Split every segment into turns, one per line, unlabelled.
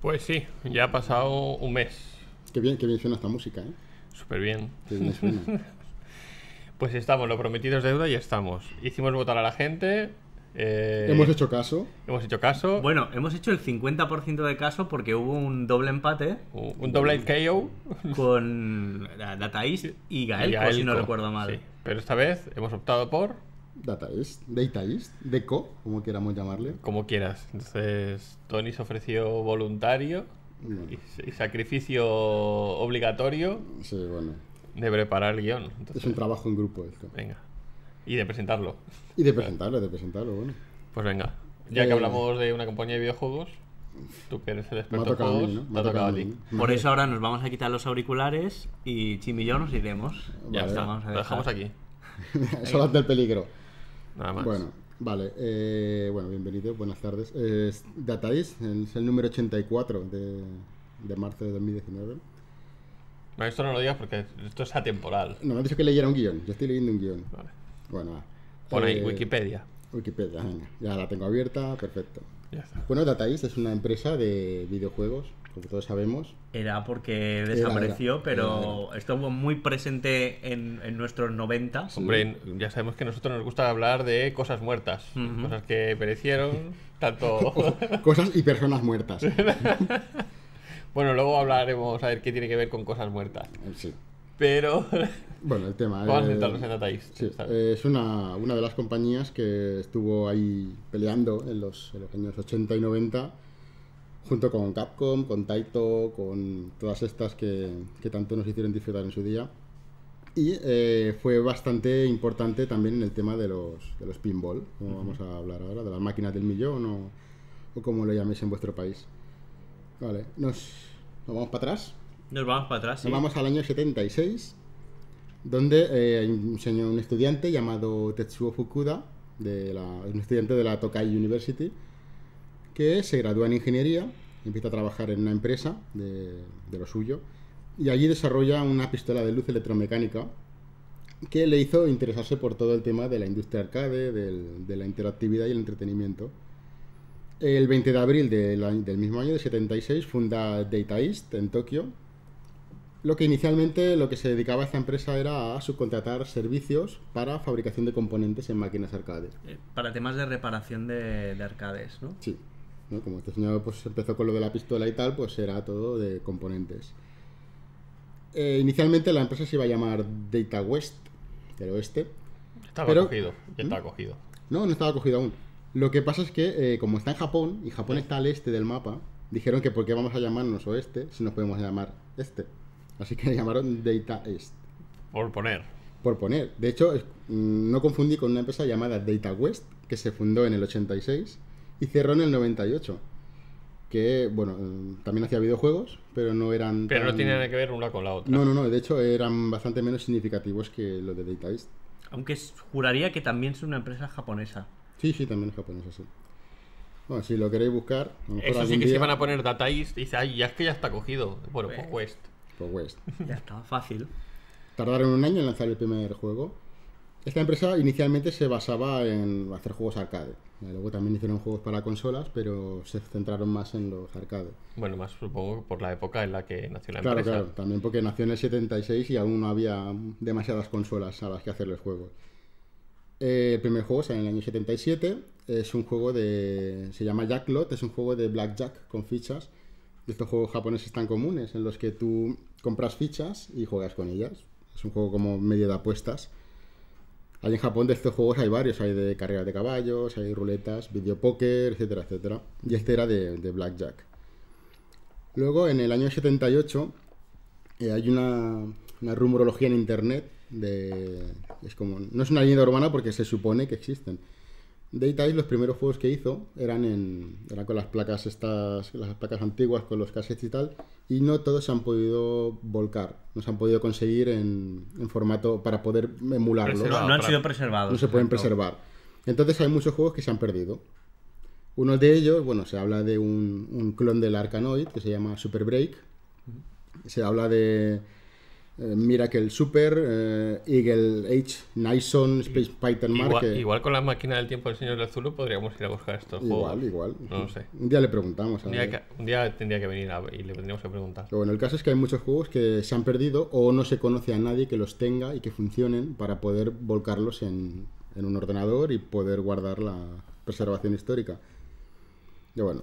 Pues sí, ya ha pasado un mes.
Qué bien, qué bien suena esta música, ¿eh? Súper
bien. pues estamos, lo prometidos es deuda y estamos. Hicimos votar
a la gente.
Eh, hemos hecho caso.
Hemos hecho caso. Bueno, hemos hecho el 50% de caso porque hubo un doble empate. un doble KO. Con Datais y Gael, y si no recuerdo mal. Pero esta vez hemos optado por Dataist,
Dataist, Deco, como queramos llamarle. Como quieras.
Entonces, Tony se ofreció voluntario y, sacrificio obligatorio. De preparar el guión.
es un trabajo en grupo esto. Venga.
Y de presentarlo.
Y de presentarlo, de presentarlo, bueno.
Pues venga. Ya que eh, hablamos
de una compañía de videojuegos, Tú
que
eres el experto en ha tocado, a ti. Por eso ahora nos vamos a quitar los auriculares y Chim nos iremos. Ya está, vamos lo dejamos aquí.
ante el peligro. Bueno, vale. Eh, bueno, bienvenido, buenas tardes. Eh, Datais, es el número 84 de, de marzo de 2019.
No, esto no lo digas porque esto es atemporal.
No, me han que leyera un guión. Yo estoy leyendo un guión. Vale. Bueno, Pon ahí, eh, Wikipedia. Wikipedia, venga. Ya la tengo abierta, perfecto. Ya está. Bueno, Datais es una empresa de videojuegos todos sabemos.
Era porque desapareció, pero estuvo muy presente en, nuestros 90. Hombre, ya sabemos que a nosotros nos gusta hablar de
cosas muertas, cosas que perecieron, tanto...
cosas y personas muertas.
bueno, luego hablaremos a ver qué tiene que ver con cosas muertas. Eh, sí. Pero...
Bueno, el tema... Eh, eh, es... es una, de las compañías que estuvo ahí peleando en los, en los años 80 y 90 junto con Capcom, con Taito, con todas estas que, que tanto nos hicieron disfrutar en su día. Y eh, fue bastante importante también en el tema de los, de los pinball, como vamos a hablar ahora, de las máquinas del millón o, como lo llaméis en vuestro país. Vale, nos, vamos para atrás.
Nos vamos para atrás, sí. vamos
al año 76, donde eh, un, un estudiante llamado Tetsuo Fukuda, de un estudiante de la Tokai University, que se gradúa en ingeniería, empieza a trabajar en una empresa de, lo suyo, y allí desarrolla una pistola de luz electromecánica que le hizo interesarse por todo el tema de la industria arcade, de la interactividad y el entretenimiento. El 20 de abril del, mismo año, de 76, funda Data East en Tokio. Lo que inicialmente lo que se dedicaba a esta empresa era a subcontratar servicios para fabricación de componentes en máquinas arcade.
Eh, para temas de reparación de, de arcades, ¿no?
Sí. Como este señor pues, empezó con lo de la pistola y tal, pues era todo de componentes. Eh, inicialmente la empresa se iba a llamar Data West, del oeste. Estaba pero...
cogido, ya estaba ¿Mm? cogido.
No, no estaba cogido aún. Lo que pasa es que, eh, como está en Japón, y Japón está al este del mapa, dijeron que por qué vamos a llamarnos oeste si nos podemos llamar este. Así que llamaron Data East. Por poner. Por poner. De hecho, mm, no confundí con una empresa llamada Data West, que se fundó en el 86 y cerró en el 98. Que, bueno, eh, también hacía videojuegos, pero no eran. Pero no tiene nada que ver una con la otra. No, no, no. De hecho, eran bastante menos significativos que lo de Data East.
Aunque juraría que también es una empresa japonesa.
Sí, sí, también es japonesa, sí. Bueno, si lo queréis buscar. Eso sí que se van a poner
Data East y dice, ay, ya es que ya está cogido. Bueno, pues West. Pues West. ya está, fácil.
Tardaron un año en lanzar el primer juego. Esta empresa inicialmente se basaba en hacer juegos arcade. Luego también hicieron juegos para consolas, pero se centraron más en los arcades.
Bueno, más supongo por la época en la que nació la empresa. Claro, claro,
también porque nació en el 76 y aún no había demasiadas consolas a las que los juegos. Eh, el primer juego sale en el año 77, es un juego de... se llama Jack Jacklot, es un juego de blackjack con fichas. Estos juegos japoneses están comunes en los que tú compras fichas y juegas con ellas. Es un juego como medio de apuestas. Ahí en Japón de estos juegos hay varios, hay de carreras de caballos, hay ruletas, videopóker, etcétera, etcétera. Y este era de, Blackjack. Luego, en el año 78, eh, hay una, rumorología en internet de. Es como. No es una leyenda urbana porque se supone que existen. Data los primeros juegos que hizo eran, en, con las placas estas, las placas antiguas, con los cassettes y tal, y no todos se han podido volcar, no se han podido conseguir en, formato para poder emularlo. No, han sido preservados. No se pueden preservar. Entonces hay muchos juegos que se han perdido. Uno de ellos, bueno, se habla de un, un clon del Arkanoid que se llama Super Break. Se habla de eh, que el Super, eh, Eagle H, Nison, Space Python Mark. Igual,
con la máquina del tiempo del Señor del Azul podríamos ir a buscar estos juegos. Igual, No sé.
Un día le preguntamos. A un,
día tendría que venir y le tendríamos que preguntar.
Pero bueno, el caso es que hay muchos juegos que se han perdido o no se conoce a nadie que los tenga y que funcionen para poder volcarlos en, en un ordenador y poder guardar la preservación histórica. Y bueno,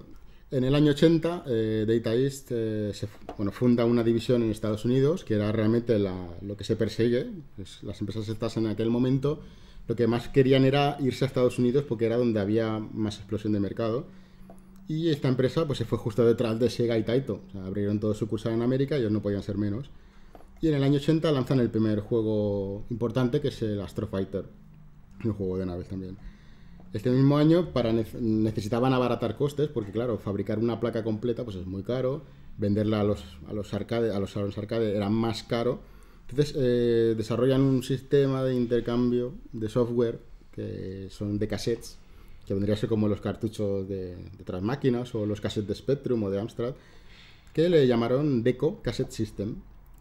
en el año 80, eh, Data East eh, bueno, funda una división en Estados Unidos, que era realmente lo que se persigue. Pues, las empresas estas en aquel momento lo que más querían era irse a Estados Unidos porque era donde había más explosión de mercado. Y esta empresa pues, se fue justo detrás de Sega y Taito. abrieron todo su curso en América, ellos no podían ser menos. Y en el año 80 lanzan el primer juego importante, que es el Astro Fighter, un juego de naves también. Este mismo año para necesitaban abaratar costes, porque claro, fabricar una placa completa pues es muy caro, venderla a los, a los, a los salones arcade era más caro. Entonces eh, desarrollan un sistema de intercambio de software que son de cassettes, que vendría a ser como los cartuchos de, de otras máquinas o los cassettes de Spectrum o de Amstrad, que le llamaron DECO Cassette System.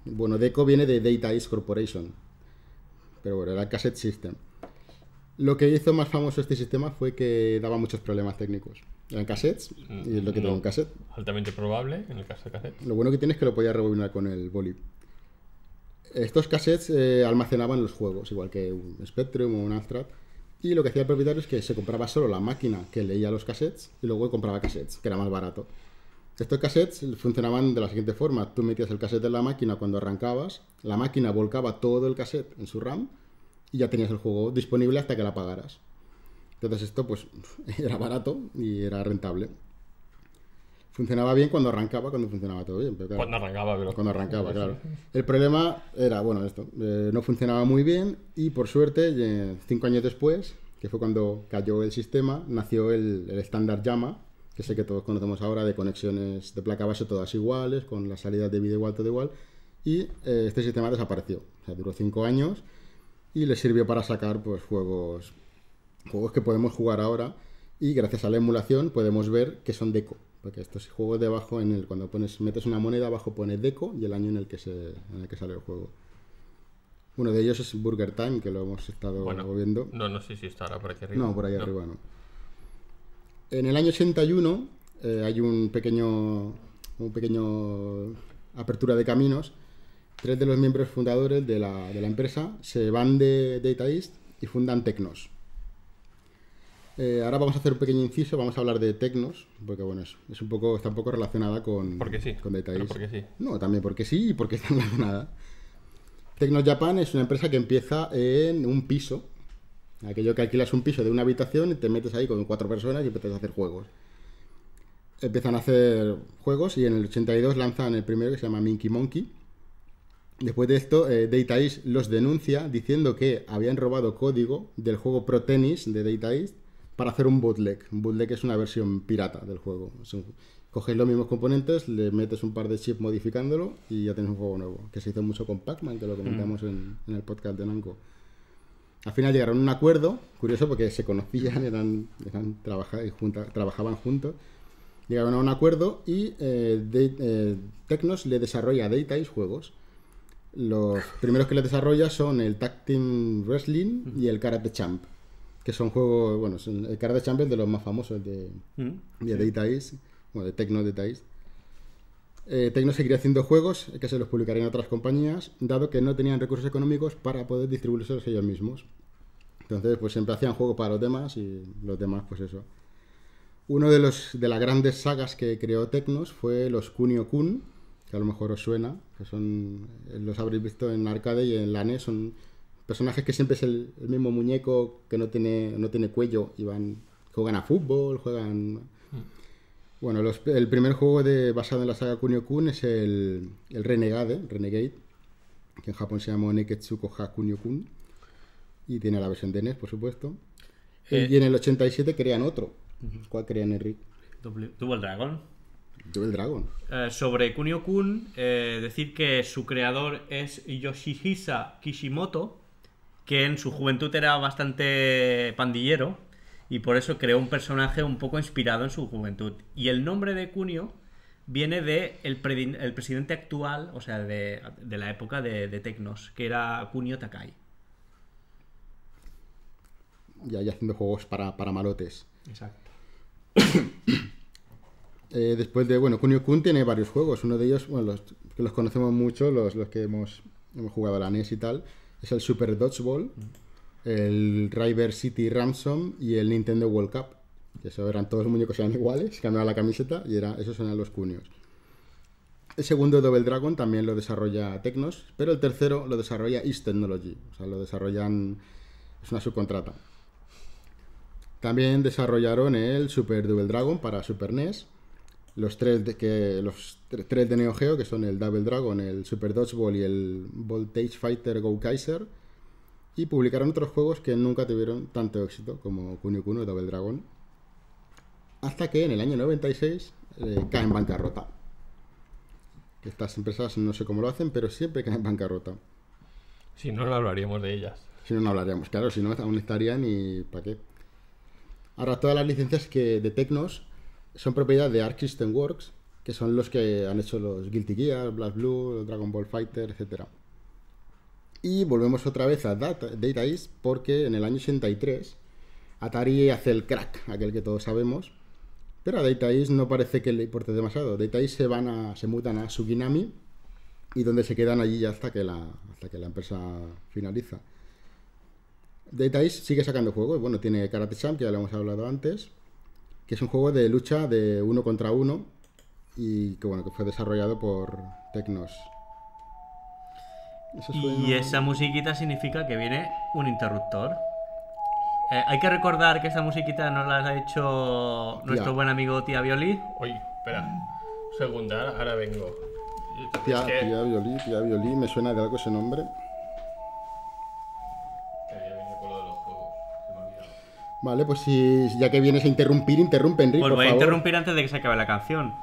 Bueno, DECO viene de Data East Corporation, pero bueno, era Cassette System. Lo que hizo más famoso este sistema fue que daba muchos problemas técnicos. Eran cassettes, y es lo que un mm, cassette. Altamente
probable en el caso de cassettes.
Lo bueno que tiene es que lo podía rebobinar con el boli. Estos cassettes eh, almacenaban los juegos, igual que un Spectrum o un Amstrad. Y lo que hacía el propietario es que se compraba solo la máquina que leía los cassettes y luego compraba cassettes, que era más barato. Estos cassettes funcionaban de la siguiente forma. Tú metías el cassette en la máquina cuando arrancabas, la máquina volcaba todo el cassette en su RAM y ya tenías el juego disponible hasta que la pagaras. Entonces esto pues era barato y era rentable. Funcionaba bien cuando arrancaba, cuando funcionaba todo bien. cuando arrancaba, Cuando arrancaba, claro. El problema era, bueno, esto, eh, no funcionaba muy bien y por suerte, eh, cinco años después, que fue cuando cayó el sistema, nació el estándar llama, que sé que todos conocemos ahora, de conexiones de placa base todas iguales, con la salida de video igual, todo igual, y eh, este sistema desapareció. O sea, duró cinco años y le sirvió para sacar pues, juegos, juegos que podemos jugar ahora y gracias a la emulación podemos ver que son deco, porque estos juegos debajo, en el, cuando pones, metes una moneda abajo pone deco y el año en el que, se, en el que sale el juego. Uno de ellos es Burger Time, que lo hemos estado bueno, viendo. No,
no sé si estará por aquí arriba. No, por ahí arriba
no. En el año 81 eh, hay un pequeño, un pequeño apertura de caminos tres de los miembros fundadores de la, empresa se van de Data East y fundan Tecnos. Eh, ahora vamos a hacer un pequeño inciso, vamos a hablar de Tecnos, porque bueno, es, un poco, está un poco relacionada con, Data East. No, también porque sí y porque está relacionada. Tecnos Japan es una empresa que empieza en un piso. Aquello que alquilas un piso de una habitación y te metes ahí con cuatro personas y empiezas a hacer juegos. Empiezan a hacer juegos y en el 82 lanzan el primero que se llama Minky Monkey Después de esto, eh, Data East los denuncia diciendo que habían robado código del juego Pro Tennis de Data East para hacer un bootleg. Un bootleg es una versión pirata del juego. coges los mismos componentes, le metes un par de chips modificándolo y ya tienes un juego nuevo. Que se hizo mucho con Pac-Man, que lo comentamos mm. en, el podcast de Nanco. Al final llegaron a un acuerdo, curioso porque se conocían, eran, trabajaban juntos. Llegaron a un acuerdo y eh, eh Tecnos le desarrolla a Data East juegos. Los primeros que les desarrolla son el Tag Team Wrestling y el Karate Champ, que son juegos, bueno, el Karate Champ es de los más famosos de, mm, de, de bueno, de Tecno de eh, Tecno seguiría haciendo juegos que se los publicarían otras compañías, dado que no tenían recursos económicos para poder distribuirlos ellos mismos. Entonces, pues siempre hacían juegos para los demás y los demás, pues eso. Uno de, los, de las grandes sagas que creó Tecnos fue los Kunio Kun, a lo mejor os suena, que son, eh, los habréis visto en Arcade y en la NES, son personajes que siempre es el, mismo muñeco que no tiene, no tiene cuello y van, juegan a fútbol, juegan... Mm. Bueno, el primer juego de, basado en la saga Kunio Kun es el, Renegade, Renegade, que en Japón se llama Neketsuko Hakunio Kun, y tiene la versión de NES, por supuesto. Eh. y en el 87 crean otro. el cual crean, Enric?
¿Tuvo el Dragon. Eh, sobre Kunio Kun, eh, decir que su creador es Yoshihisa Kishimoto, que en su juventud era bastante pandillero y por eso creó un personaje un poco inspirado en su juventud. Y el nombre de Kunio viene de el, presidente actual, o sea, de, la época de, Tecnos, que era Kunio Takai.
ya haciendo juegos para, para malotes. Exacto. Eh, después de, bueno, Kunio Kun tiene varios juegos. Uno de ellos, bueno, los que los conocemos mucho, los, que hemos, jugado a la NES y tal, es el Super Dodgeball, el River City Ransom y el Nintendo World Cup. Que eso eran todos los muñecos eran iguales, cambiaba la camiseta y era, esos eran los Kunios. El segundo Double Dragon también lo desarrolla Tecnos, pero el tercero lo desarrolla East Technology, o sea, lo desarrollan, es una subcontrata. También desarrollaron el Super Double Dragon para Super NES, los tres de, que los tres de Neo Geo, que son el Double Dragon, el Super Dodgeball y el Voltage Fighter Go Kaiser. Y publicaron otros juegos que nunca tuvieron tanto éxito, como Kunio Kuno Double Dragon. Hasta que en el año 96 eh, Caen en bancarrota. Estas empresas no sé cómo lo hacen, pero siempre caen bancarrota.
Si no, no hablaríamos de ellas.
Si no, no hablaríamos, claro, si no, aún estarían y ¿para qué? Ahora, todas las licencias que de Tecnos son propiedad de Arc System Works, que son los que han hecho los Guilty Gear, Black Blue, Dragon Ball Fighter, etc. Y volvemos otra vez a Data, East porque en el año 83 Atari hace el crack, aquel que todos sabemos, pero a Data East no parece que le importe demasiado. Data East se, van a, se mutan a Suginami y donde se quedan allí hasta que la, hasta que la empresa finaliza. Data East sigue sacando juegos, bueno, tiene Karate Champ, que ya lo hemos hablado antes, que es un juego de lucha de uno contra uno y que bueno, que fue desarrollado por Tecnos. Y esa
musiquita significa que viene un interruptor. Eh, hay que recordar que esa musiquita nos la ha hecho nuestro buen amigo Tía Violi. Oye, espera, segunda, ahora vengo.
Tía, tía
Violi, Tía Violi, me suena de algo ese nombre. Vale, pues si ya que vienes a interrumpir, interrumpe, Enrique. Pues voy a interrumpir
antes de que se acabe la canción.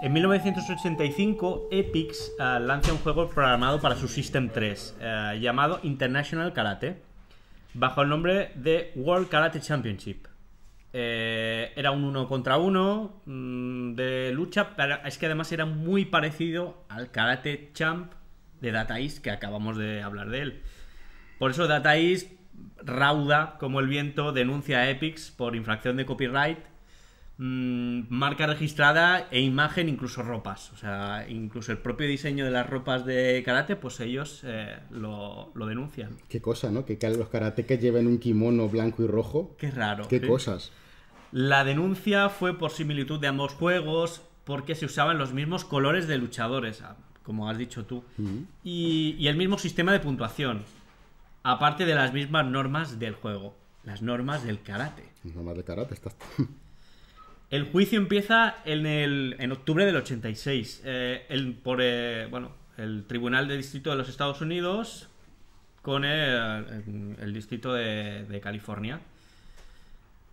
En 1985, Epix eh, lanza un juego programado para su System 3 eh, llamado International Karate, bajo el nombre de World Karate Championship. Eh, era un uno contra uno mm, de lucha, es que además era muy parecido al Karate Champ de Data East, que acabamos de hablar de él. Por eso Data East rauda como el viento denuncia a Epics por infracción de copyright, mm, marca registrada e imagen, incluso ropas. O sea, incluso el propio diseño de las ropas de karate, pues ellos eh, lo, denuncian.
Qué cosa, ¿no? Que los karatecas lleven un kimono blanco y rojo. Qué raro. Qué cosas.
La denuncia fue por similitud de ambos juegos, porque se usaban los mismos colores de luchadores, ah, como has dicho tú, y el mismo sistema de puntuación aparte de las mismas normas del juego, las normas del karate.
Las normas del karate, estás.
El juicio empieza en, octubre del 86. Eh, el, por, eh, bueno, el Tribunal de Distrito de los Estados Unidos con el, Distrito de, California.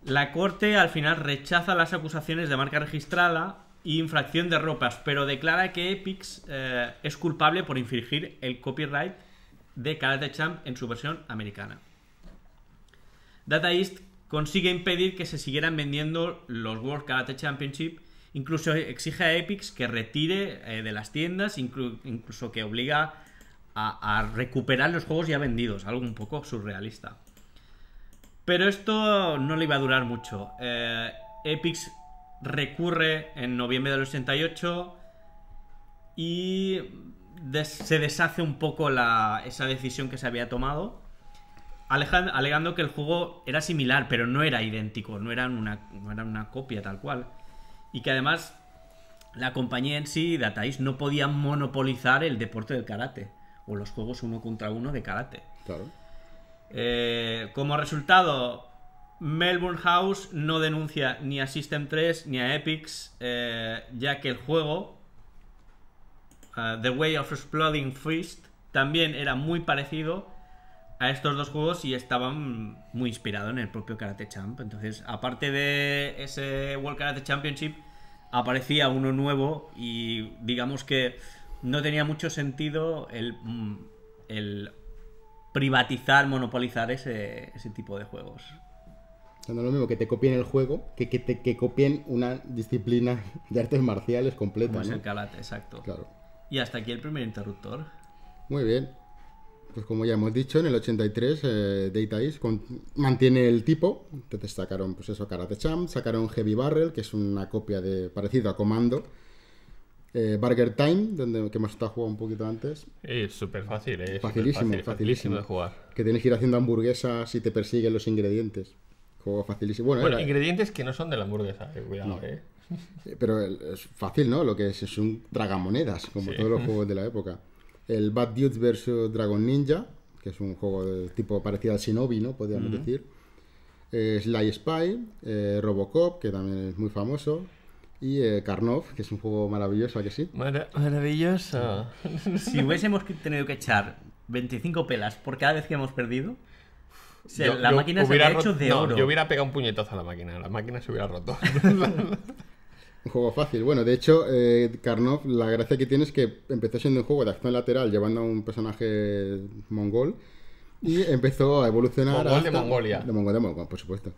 La Corte al final rechaza las acusaciones de marca registrada e infracción de ropas, pero declara que Epix eh, es culpable por infringir el copyright de Karate Champ en su versión americana. Data East consigue impedir que se siguieran vendiendo los World Karate Championship, incluso exige a Epix que retire eh, de las tiendas, incluso que obliga a, recuperar los juegos ya vendidos, algo un poco surrealista. Pero esto no le iba a durar mucho. Eh, Epix recurre en noviembre del 88 y se deshace un poco esa decisión que se había tomado, alegando que el juego era similar, pero no era idéntico, no era una, era una copia tal cual. Y que además la compañía en sí, Datais, no podía monopolizar el deporte del karate o los juegos uno contra uno de karate. Eh, como resultado, Melbourne House no denuncia ni a System 3 ni a Epics, eh, ya que el juego Ah, The Way of Exploding Fist también era muy parecido a estos dos juegos y estaban muy inspirados en el propio Karate Champ. Entonces, aparte de ese World Karate Championship, aparecía uno nuevo y digamos que no tenía mucho sentido el, mm, privatizar, monopolizar ese, tipo de juegos.
No es lo mismo que te copien el juego que que copien una disciplina de artes marciales completa. Como es el
karate, exacto. Claro. Y hasta aquí el primer interruptor.
Muy bien. Pues como ya hemos dicho, en el 83 eh, Data East mantiene el tipo. Entonces sacaron, pues eso, Karate Champ, sacaron Heavy Barrel, que es una copia de parecido a Comando. Eh, Burger Time, donde, que hemos estado jugando un poquito antes.
Es súper fácil, ¿eh? Facilísimo, facilísimo, de
jugar. Que tienes que ir haciendo hamburguesas y te persiguen los ingredientes. Juego facilísimo. Bueno,
ingredientes que no son de la hamburguesa, eh, cuidado, ¿eh?
Pero es fácil, ¿no? Lo que es es un dragamonedas, como todos los juegos de la época. El Bad Dudes vs. Dragon Ninja, que es un juego tipo parecido al Shinobi, ¿no? Podríamos decir. Eh, Sly Spy, eh, Robocop, que también es muy famoso. Y eh, Karnov, que es un juego maravilloso, ¿a que sí?
maravilloso. si hubiésemos tenido que echar 25 pelas por cada vez que hemos perdido, la máquina
se hubiera hecho de oro. Yo hubiera
pegado un puñetazo a la
máquina, la máquina se hubiera roto.
un juego fácil. Bueno, de hecho, eh, Karnov, la gracia que tiene es que empezó siendo un juego de acción lateral llevando a un personaje mongol y empezó a evolucionar. Mongol de Mongolia. De Mongolia, por supuesto.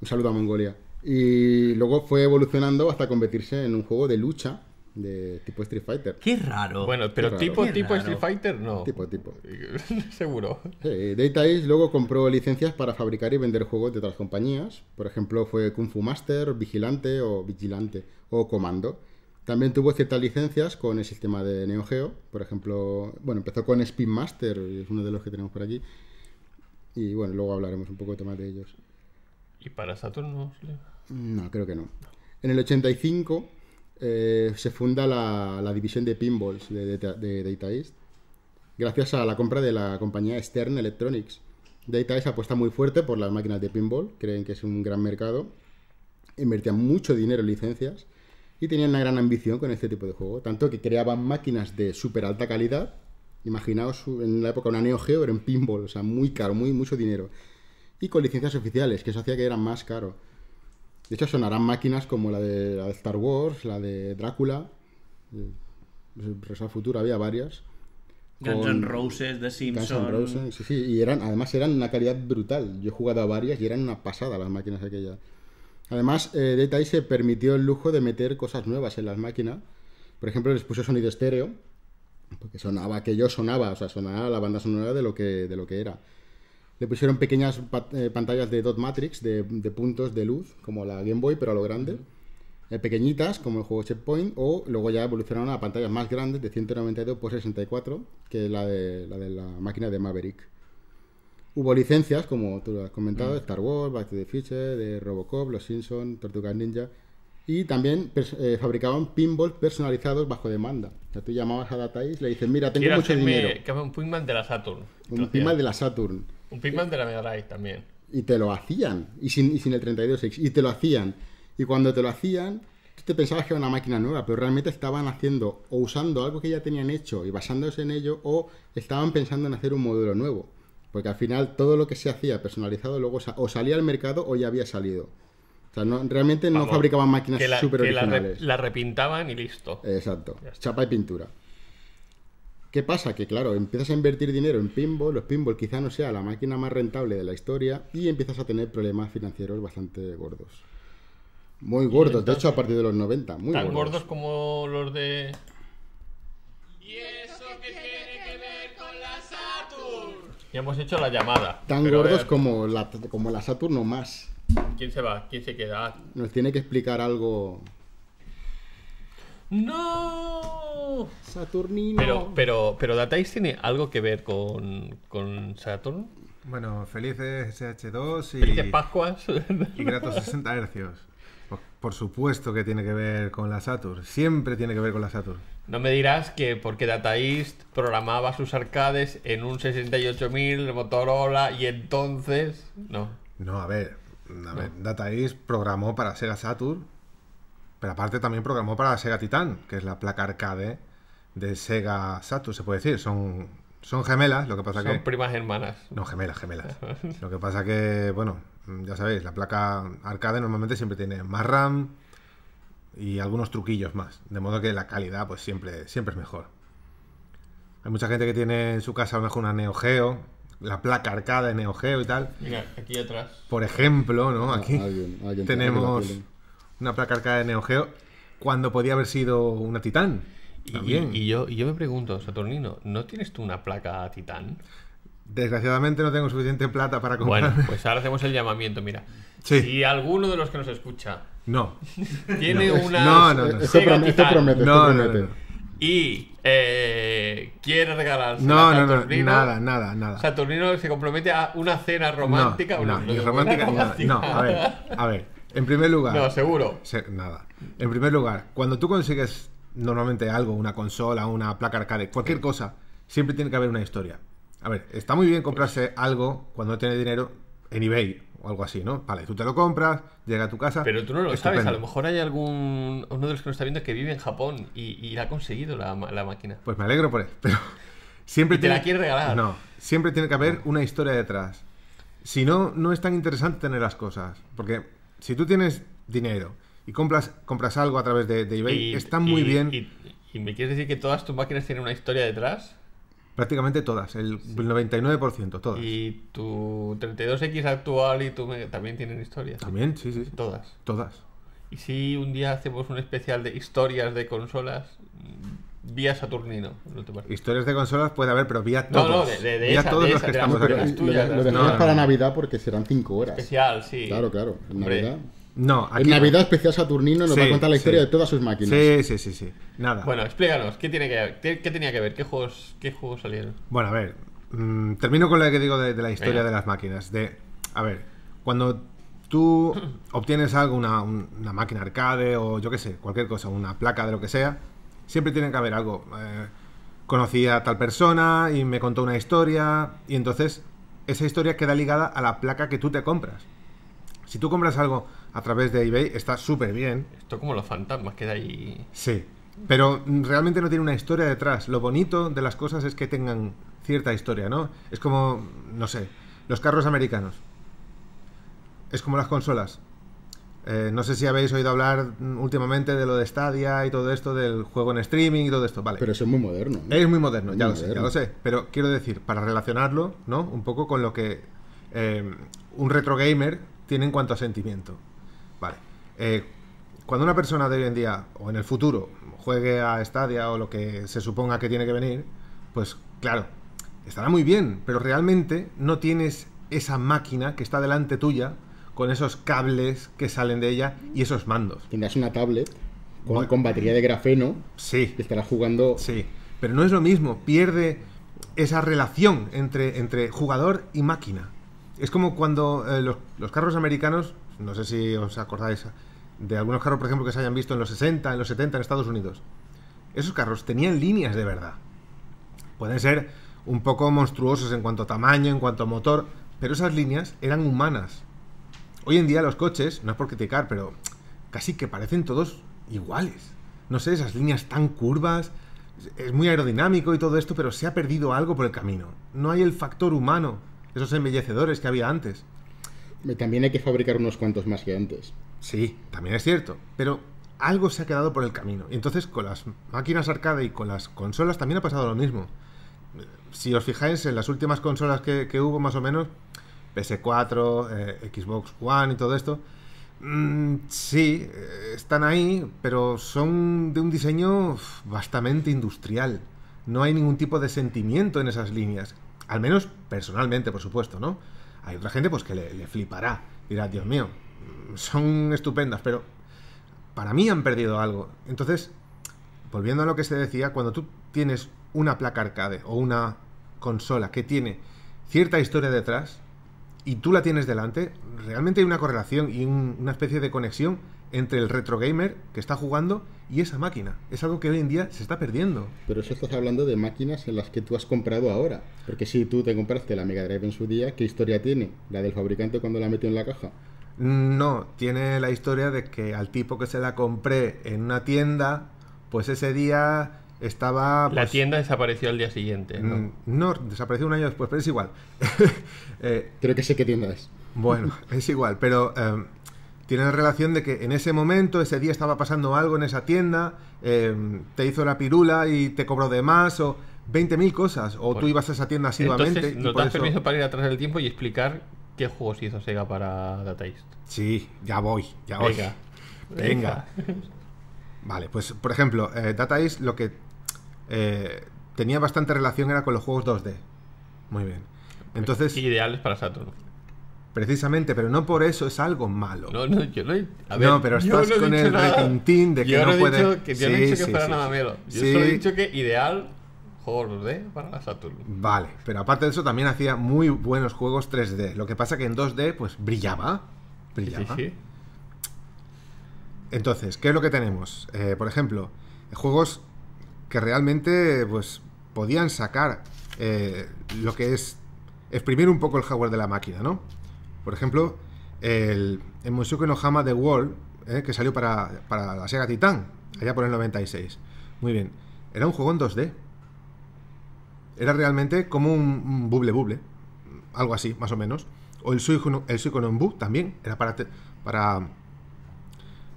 Un saludo a Mongolia. Y luego fue evolucionando hasta convertirse en un juego de lucha de tipo Street Fighter. Qué
raro. Bueno, pero tipo, tipo Street Fighter
no. Tipo, tipo. Seguro. Data East luego compró licencias para fabricar y vender juegos de otras compañías. Por ejemplo, fue Kung Fu Master, Vigilante o Vigilante o Comando. También tuvo ciertas licencias con el sistema de Neo Geo. Por ejemplo, bueno, empezó con Spin Master, es uno de los que tenemos por aquí. Y bueno, luego hablaremos un poco de temas de ellos.
¿Y para no?
No, creo que no. En el 85 eh, se funda la, división de pinballs de, Data East, gracias a la compra de la compañía Stern Electronics. Data East apuesta muy fuerte por las máquinas de pinball, creen que es un gran mercado, invertían mucho dinero en licencias y tenían una gran ambición con este tipo de juego, tanto que creaban máquinas de súper alta calidad. Imaginaos en la época una Neo Geo era en pinball, o sea, muy caro, muy mucho dinero. Y con licencias oficiales, que eso hacía que eran más caro. De hecho, sonarán máquinas como la de, Star Wars, la de Drácula. Resa Futura había varias. Guns Roses, de Simpsons. sí, sí. Y eran, además eran una calidad brutal. Yo he jugado a varias y eran una pasada las máquinas aquellas. Además, eh, Detail se permitió el lujo de meter cosas nuevas en las máquinas. Por ejemplo, les puso sonido estéreo, porque sonaba, que yo sonaba, o sea, sonaba la banda sonora de lo que, de lo que era. Le pusieron pequeñas eh, pantallas de dot matrix, de, puntos de luz, como la Game Boy, pero a lo grande. Eh, pequeñitas, como el juego Checkpoint, o luego ya evolucionaron a pantallas más grandes, de 192 x 64, que la la, de la máquina de Maverick. Hubo licencias, como tú lo has comentado, de Star Wars, Back to the Future, de Robocop, Los Simpsons, Tortugas Ninja. Y también eh, fabricaban pinballs personalizados bajo demanda. O sea, tú llamabas a Data y le dices, mira, tengo mucho dinero.
un pinball de la Saturn.
Un pinball de la Saturn.
Un de la también.
Y te lo hacían. Y sin, el 32 Y te lo hacían. Y cuando te lo hacían, te pensabas que era una máquina nueva, pero realmente estaban haciendo o usando algo que ya tenían hecho y basándose en ello, o estaban pensando en hacer un modelo nuevo. Porque al final todo lo que se hacía personalizado luego o salía al mercado o ya había salido. O sea, realmente no fabricaban máquinas súper originales. La,
la repintaban y listo.
Exacto. Chapa y pintura. ¿Qué pasa? Que claro, empiezas a invertir dinero en pinball, los pinball quizá no sea la máquina más rentable de la historia y empiezas a tener problemas financieros bastante gordos. Muy gordos, de hecho a partir de los 90, muy tan gordos.
como los de... ¿Y eso qué tiene que ver con la Saturn? Ya hemos hecho la llamada.
Tan gordos como la, como la Saturn o más.
¿Quién se va? ¿Quién se queda?
Nos tiene que explicar algo
¡No! Saturnino. Pero, pero, pero Datais tiene algo que ver con,
con Saturn. Bueno, felices SH2 y. Felices Pascuas. Y gratos 60 Hz Por, supuesto que tiene que ver con la Saturn. Siempre tiene que ver con la Saturn.
No me dirás que porque Data East programaba sus arcades en un 68000 Motorola y entonces.
No. No, a ver. A ver Data East programó para ser a Saturn pero aparte también programó para Sega Titan, que es la placa arcade de Sega Saturn, se puede decir. Son, son gemelas, lo que pasa que... Son primas hermanas. No, gemelas, gemelas. lo que pasa que, bueno, mm, ya sabéis, la placa arcade normalmente siempre tiene más RAM y algunos truquillos más. De modo que la calidad pues siempre, siempre es mejor. Hay mucha gente que tiene en su casa a lo mejor una Neo Geo, la placa arcade Neo Geo y tal.
Mira, aquí atrás.
Por ejemplo, ¿no? Ah, aquí tenemos una placa arcade de neogeo cuando podía haber sido una Titán. Y,
yo, yo me pregunto, Saturnino, ¿no tienes tú una placa Titán?
Desgraciadamente no tengo suficiente plata para comprar. Bueno, pues
ahora hacemos el llamamiento, mira. Si alguno de los que nos escucha no. tiene una no, no, promete, no, Y quiere regalarse no, no No, eh, nada, nada, nada. Saturnino se compromete a una cena romántica. No, no, romántica, No, a ver,
a ver. En primer lugar. No, seguro. nada. En primer lugar, cuando tú consigues normalmente algo, una consola, una placa arcade, cualquier cosa, siempre tiene que haber una historia. A ver, está muy bien comprarse algo cuando no tiene dinero en eBay o algo así, ¿no? Vale, tú te lo compras, llega a tu casa. Pero tú no lo sabes, a lo
mejor hay algún. uno de los que nos está viendo que vive en Japón y,
ha conseguido la, máquina. Pues me alegro por él, pero. Siempre te la quieres regalar. No, siempre tiene que haber una historia detrás. Si no, no es tan interesante tener las cosas. Porque si tú tienes dinero y compras, compras algo a través de, eBay, está muy bien. Y,
me quieres decir que todas tus máquinas tienen una historia detrás?
Prácticamente todas, el 99%, todas.
¿Y tu 32X actual y tú también tienen historias?
También, sí. sí. Todas. Todas.
¿Y si un día hacemos un especial de historias de consolas? vía Saturnino.
Historias de consolas puede haber, pero vía todos. vía todos los que estamos aquí. lo, de, para
Navidad porque serán 5 horas. Especial, sí. Claro, claro. en Navidad. No, en Navidad especial Saturnino nos va a contar la historia de todas sus máquinas. Sí, sí, sí, sí.
Nada.
Bueno, explícanos, ¿qué, tiene que, qué tenía que ver? ¿Qué juegos, qué juegos salieron?
Bueno, a ver, mm, termino con lo que digo de, la historia de las máquinas. De, a ver, cuando tú obtienes algo, una, una máquina arcade o yo qué sé, cualquier cosa, una placa de lo que sea, siempre tiene que haber algo. Eh, conocí a tal persona y me contó una historia y entonces esa historia queda ligada a la placa que tú te compras. Si tú compras algo a través de eBay, está súper bien.
Esto como los fantasmas, queda ahí.
Sí, pero mm, realmente no tiene una historia detrás. Lo bonito de las cosas es que tengan cierta historia, ¿no? Es como, no sé, los carros americanos. Es como las consolas. Eh, no sé si habéis oído hablar últimamente de lo de Stadia y todo esto, del juego en streaming y todo esto, ¿vale? Pero eso es muy moderno. Es muy moderno, ya lo sé, ya lo sé. Pero quiero decir, para relacionarlo, ¿no? Un poco con lo que eh, un retro gamer tiene en cuanto a sentimiento. Vale. Eh, cuando una persona de hoy en día, o en el futuro, juegue a Stadia o lo que se suponga que tiene que venir, pues claro, estará muy bien, pero realmente no tienes esa máquina que está delante tuya con esos cables que salen de ella y esos mandos. Tendrás una tablet con, batería de grafeno. Sí. Que estará jugando. Sí. Pero no es lo mismo. Pierde esa relación entre, entre jugador y máquina. Es como cuando eh, los, los, carros americanos, no sé si os acordáis de algunos carros, por ejemplo, que se hayan visto en los 60, en los 70 en Estados Unidos. Esos carros tenían líneas de verdad. Pueden ser un poco monstruosos en cuanto a tamaño, en cuanto a motor, pero esas líneas eran humanas hoy en día los coches, no es por criticar, pero casi que parecen todos iguales. No sé, esas líneas tan curvas, es muy aerodinámico y todo esto, pero se ha perdido algo por el camino. No hay el factor humano, esos embellecedores que había antes. También hay que fabricar unos
cuantos más que
antes. Sí, también es cierto, pero algo se ha quedado por el camino. Y entonces con las máquinas arcade y con las consolas también ha pasado lo mismo. Si os fijáis en las últimas consolas que, que hubo más o menos, PS4, eh, Xbox One y todo esto. Mm, sí, están ahí, pero son de un diseño bastante industrial. No hay ningún tipo de sentimiento en esas líneas. Al menos personalmente, por supuesto, ¿no? Hay otra gente pues que le, le flipará. Dirá, Dios mío, son estupendas, pero para mí han perdido algo. Entonces, volviendo a lo que se decía, cuando tú tienes una placa arcade o una consola que tiene cierta historia detrás, y tú la tienes delante, realmente hay una correlación y una especie de conexión entre el retro gamer que está jugando y esa máquina. Es algo que hoy en día
se está perdiendo. Pero eso estás hablando de máquinas en las que tú has comprado ahora. Porque si tú te compraste la Mega Drive en su día, ¿qué historia tiene? ¿La del fabricante cuando la metió en la caja?
No, tiene la historia de que al tipo que se la compré en una tienda, pues ese día estaba... la pues,
tienda desapareció al día siguiente. No, mm,
no desapareció un año después, pero es igual. Eh, Creo que sé qué tienda es. Bueno, es igual, pero eh, tiene relación de que en ese momento, ese día estaba pasando algo en esa tienda, em, te hizo la pirula y te cobró de más o... 20.000 cosas, o tú ibas a esa tienda asiduamente. Entonces, ¿nos das permiso
para ir atrás del tiempo y explicar qué juegos hizo Sega para Data East? Sí, ya
voy, ya voy. Venga. Venga. Vale, pues por ejemplo, eh, Data East lo que eh, tenía bastante relación era con los juegos 2D. Muy bien.
Entonces. Ideales para Saturn.
Precisamente, pero no por eso es algo malo. No, no, yo no A ver, no pero estás con el nada. de que no, puede... que, yo he dicho que fuera nada malo. Yo solo he dicho
que ideal juegos 2D para la Saturn. Vale,
pero aparte de eso también hacía muy buenos juegos 3D. Lo que pasa que en 2D pues brillaba. Brillaba. Entonces, ¿qué es lo que tenemos? Eh, por ejemplo, juegos realmente pues, podían sacar eh, lo que es exprimir un poco el hardware de la máquina, ¿no? Por ejemplo, el, Monsuke no Hama The World, eh, que salió para, la Sega Titan, allá por el 96. Muy bien. Era un juego en 2D. Era realmente como un, buble buble. Algo así, más o menos. O el Suikonombu el también. Era para, para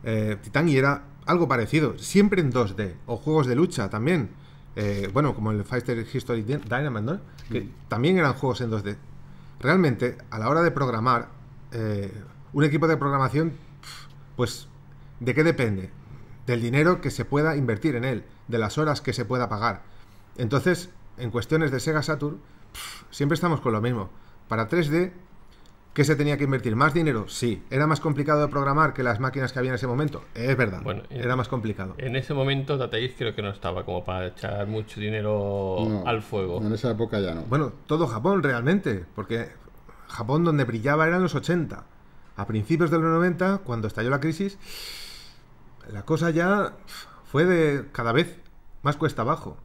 eh, Titan y era algo parecido, siempre en 2D, o juegos de lucha también. Eh, bueno, como el Fighter History Dynamite, ¿no? Que también eran juegos en 2D. Realmente, a la hora de programar, eh, un equipo de programación, pues, ¿de qué depende? Del dinero que se pueda invertir en él, de las horas que se pueda pagar. Entonces, en cuestiones de Sega Saturn, siempre estamos con lo mismo. Para 3D ¿Que se tenía que invertir? ¿Más dinero? Sí. ¿Era más complicado de programar que las máquinas que había en ese momento? Es verdad. era más complicado.
En ese momento East creo que no estaba
como para echar mucho dinero al fuego. En esa época ya no. Bueno, todo Japón realmente, porque Japón donde brillaba eran los 80. A principios de los 90, cuando estalló la crisis, la cosa ya fue de cada vez más cuesta abajo.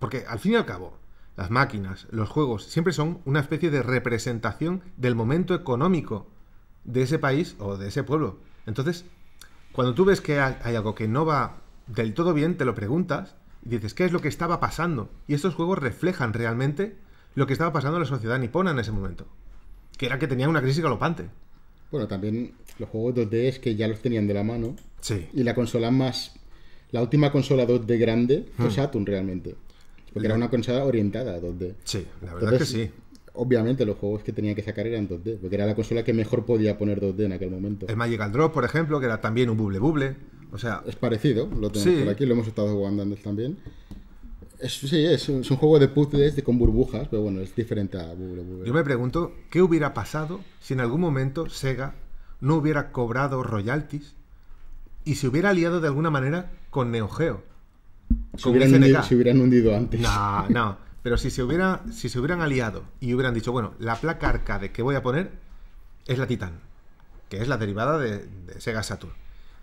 Porque al fin y al cabo, las máquinas, los juegos, siempre son una especie de representación del momento económico de ese país o de ese pueblo. Entonces, cuando tú ves que hay algo que no va del todo bien, te lo preguntas y dices, ¿qué es lo que estaba pasando? Y estos juegos reflejan realmente lo que estaba pasando en la sociedad nipona en ese momento, que era que tenían una crisis galopante.
Bueno, también los juegos 2D es que ya los tenían de la mano. Sí. Y la consola más. La última consola 2D grande fue hmm. Saturn realmente. Porque era una consola orientada a 2D. Sí,
la verdad que sí.
Obviamente los juegos que tenía que sacar eran 2D, porque era la consola que mejor podía poner 2D en aquel momento. El Magical
Drop, por ejemplo, que era también un buble buble. O sea, es parecido, lo tenemos por aquí,
lo hemos estado jugando antes también. sí, es un, juego de puzzles de, con burbujas, pero bueno, es diferente a buble buble. Yo me pregunto, ¿qué hubiera pasado si en algún momento Sega no hubiera
cobrado royalties y se hubiera aliado de alguna manera con Neo Geo?
se hubieran, hundido, antes. No,
no. Pero si se, hubiera, si se hubieran aliado y hubieran dicho, bueno, la placa arcade que voy a poner es la Titan, que es la derivada de, Sega Saturn.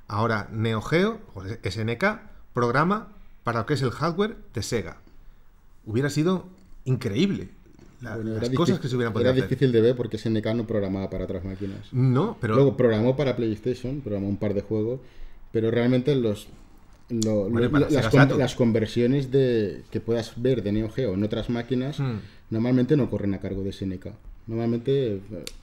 Ahora, Neo Geo, o SNK, programa
para lo que es el hardware de Sega. Hubiera sido increíble
las cosas que se hubieran podido Era difícil
de ver porque SNK no programaba para otras máquinas. No, pero... Luego programó para PlayStation, programó un par de juegos, pero realmente los las, conversiones de, que puedas ver de Neo Geo en otras máquinas hmm. normalmente no corren a cargo de SNK. Normalmente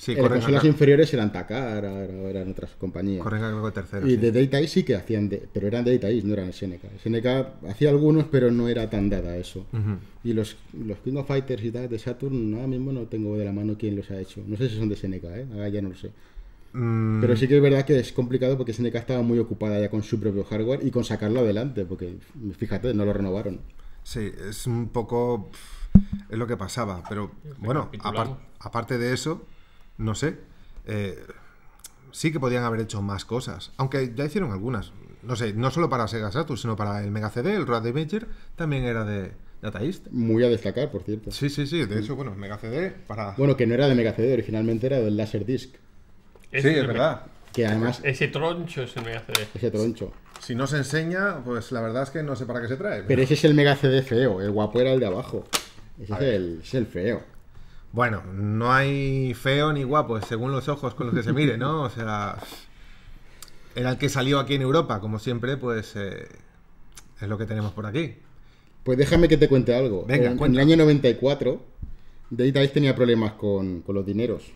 eh, las inferiores eran Takar, eran otras compañías. Corren a cargo de terceros. Y de Data East sí que hacían, pero eran Data East, no eran SNK. SNK hacía algunos, pero no era tan dada eso. Y los, los King of Fighters y tal de Saturn, ahora mismo no tengo de la mano quién los ha hecho. No sé si son de SNK, ¿eh? ya no lo sé.
Mm. Pero sí que es
verdad que es complicado porque SNK estaba muy ocupada ya con su propio hardware y con sacarlo adelante, porque fíjate, no lo renovaron.
Sí, es un poco. Es lo que pasaba, pero bueno, aparte de eso, no sé. Eh, sí que podían haber hecho más cosas, aunque ya hicieron algunas. No sé, no solo para Sega Saturn, sino para el Mega CD, el Road Adventure, también era de, Data East. Muy a destacar, por cierto. Sí, sí, sí. De hecho, bueno, Mega
CD para. Bueno, que no era de Mega CD, originalmente era del Laser Disc sí, es verdad. Que además.
Ese troncho es el Mega CD. Ese troncho. Si no se enseña, pues la verdad es que no sé para qué se trae. Pero,
ese es el Mega CD feo, el guapo era el de abajo. Ese es el, feo.
Bueno, no hay feo ni guapo, según los ojos con los que se mire, ¿no? O sea, era el que salió aquí en Europa, como siempre, pues eh, es lo que tenemos
por aquí. Pues déjame que te cuente algo. Venga, en, el año 94, Data tenía problemas con los dineros.